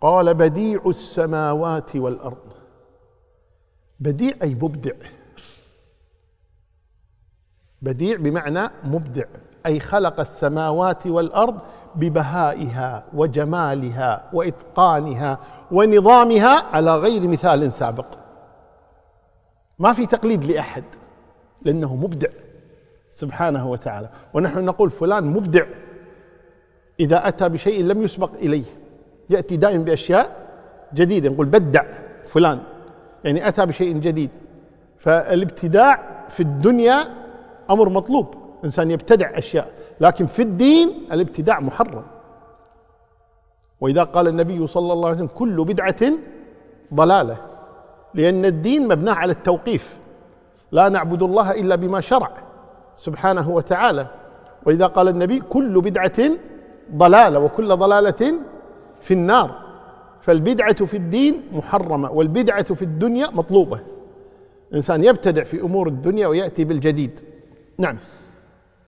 قال بديع السماوات والارض بديع اي مبدع بديع بمعنى مبدع اي خلق السماوات والارض ببهائها وجمالها واتقانها ونظامها على غير مثال سابق ما في تقليد لاحد لانه مبدع سبحانه وتعالى ونحن نقول فلان مبدع اذا اتى بشيء لم يسبق اليه يأتي دائما بأشياء جديدة نقول بدع فلان يعني أتى بشيء جديد فالابتداع في الدنيا أمر مطلوب إنسان يبتدع أشياء لكن في الدين الابتداع محرم وإذا قال النبي صلى الله عليه وسلم كل بدعة ضلالة لأن الدين مبناه على التوقيف لا نعبد الله إلا بما شرع سبحانه وتعالى وإذا قال النبي كل بدعة ضلالة وكل ضلالة في النار فالبدعة في الدين محرمة والبدعة في الدنيا مطلوبة إنسان يبتدع في أمور الدنيا ويأتي بالجديد نعم